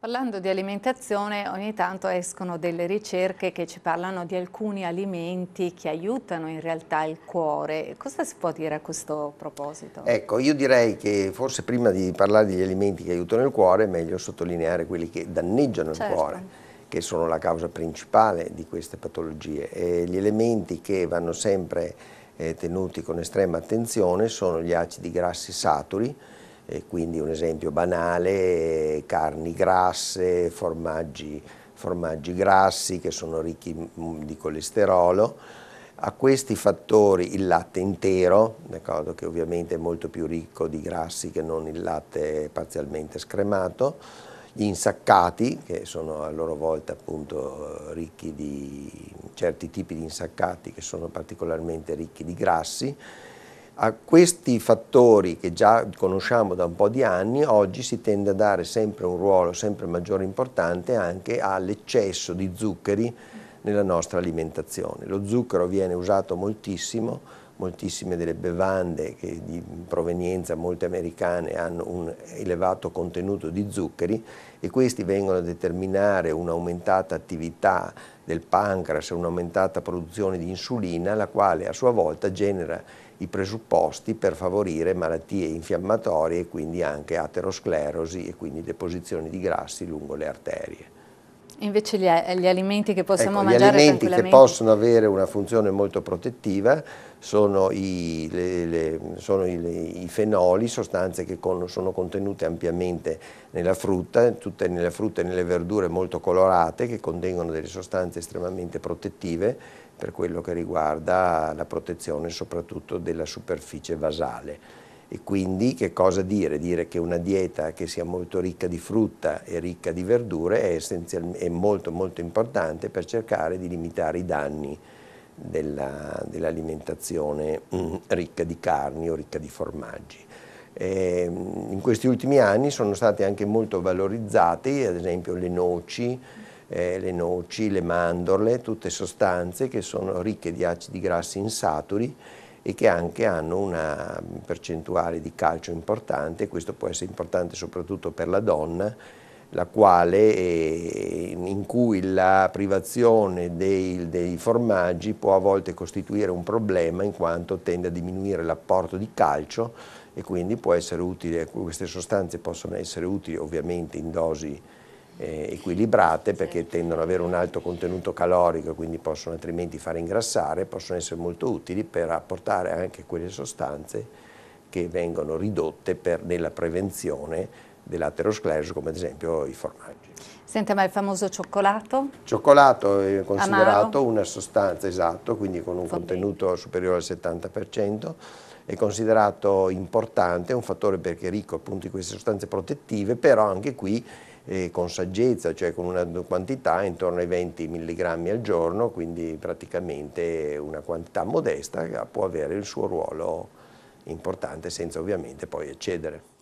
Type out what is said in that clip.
Parlando di alimentazione, ogni tanto escono delle ricerche che ci parlano di alcuni alimenti che aiutano in realtà il cuore. Cosa si può dire a questo proposito? Ecco, io direi che forse prima di parlare degli alimenti che aiutano il cuore è meglio sottolineare quelli che danneggiano certo. il cuore, che sono la causa principale di queste patologie. E gli elementi che vanno sempre eh, tenuti con estrema attenzione sono gli acidi grassi saturi, e quindi un esempio banale, carni grasse, formaggi, formaggi grassi che sono ricchi mm, di colesterolo. A questi fattori il latte intero, che ovviamente è molto più ricco di grassi che non il latte parzialmente scremato, gli insaccati, che sono a loro volta appunto ricchi di certi tipi di insaccati che sono particolarmente ricchi di grassi, a questi fattori che già conosciamo da un po' di anni, oggi si tende a dare sempre un ruolo sempre maggiore importante anche all'eccesso di zuccheri nella nostra alimentazione. Lo zucchero viene usato moltissimo, moltissime delle bevande che di provenienza molte americane hanno un elevato contenuto di zuccheri e questi vengono a determinare un'aumentata attività del pancreas, un'aumentata produzione di insulina, la quale a sua volta genera i presupposti per favorire malattie infiammatorie e quindi anche aterosclerosi e quindi deposizioni di grassi lungo le arterie. Invece gli, eh, gli alimenti che possiamo ecco, mangiare Gli alimenti che possono avere una funzione molto protettiva sono i, le, le, sono i, i fenoli, sostanze che con, sono contenute ampiamente nella frutta, tutte nelle frutte e nelle verdure molto colorate che contengono delle sostanze estremamente protettive per quello che riguarda la protezione soprattutto della superficie vasale. E quindi che cosa dire? Dire che una dieta che sia molto ricca di frutta e ricca di verdure è, è molto molto importante per cercare di limitare i danni dell'alimentazione mm, ricca di carni o ricca di formaggi. E ehm, in questi ultimi anni sono state anche molto valorizzate ad esempio le noci, eh, le noci, le mandorle, tutte sostanze che sono ricche di acidi grassi insaturi e che anche hanno una percentuale di calcio importante, questo può essere importante soprattutto per la donna, la quale, eh, in cui la privazione dei, dei, formaggi può a volte costituire un problema in quanto tende a diminuire l'apporto di calcio e quindi utile, queste sostanze possono essere utili ovviamente in dosi eh, equilibrate perché tendono ad avere un alto contenuto calorico e quindi possono altrimenti far ingrassare, possono essere molto utili per apportare anche quelle sostanze che vengono ridotte per, nella prevenzione dell'aterosclerosi come ad esempio i formaggi. Senta, ma il famoso cioccolato? Cioccolato è considerato Amaro. una sostanza, esatto, quindi con un Fondini. contenuto superiore al 70%, è considerato importante, è un fattore perché è ricco appunto di queste sostanze protettive, però anche qui eh, con saggezza, cioè con una quantità intorno ai 20 mg al giorno, quindi praticamente una quantità modesta che può avere il suo ruolo importante senza ovviamente poi eccedere.